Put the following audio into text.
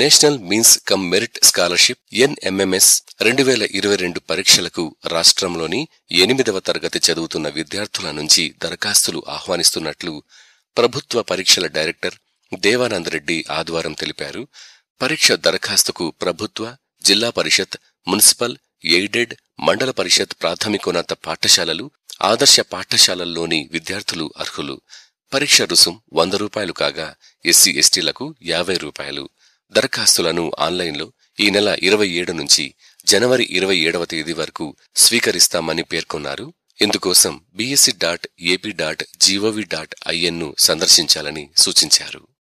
national means cum merit scholarship NMMS రెండు వేల ఇరవై రెండు పరీక్షలకు రాష్ట్రంలోని ఎనిమిదవ తరగతి చదువుతున్న విద్యార్థుల నుంచి దరఖాస్తులు ఆహ్వానిస్తున్నట్లు ప్రభుత్వ పరీక్షల డైరెక్టర్ దేవానందరెడ్డి ఆదివారం తెలిపారు పరీక్ష దరఖాస్తుకు ప్రభుత్వ జిల్లా పరిషత్ మున్సిపల్ ఎయిడెడ్ మండల పరిషత్ ప్రాథమికోన్నత పాఠశాలలు ఆదర్శ పాఠశాలల్లోని విద్యార్థులు అర్హులు పరీక్ష రుసుం వంద రూపాయలు కాగా ఎస్సీ ఎస్టీలకు యాభై రూపాయలు దరఖాస్తులను ఆన్లైన్లో ఈ నెల ఇరవై ఏడు నుంచి జనవరి ఇరవై ఏడవ తేదీ వరకు స్వీకరిస్తామని పేర్కొన్నారు ఇందుకోసం BSE dot AP dot GOV dot ఐఎన్ను సందర్శించాలని సూచించారు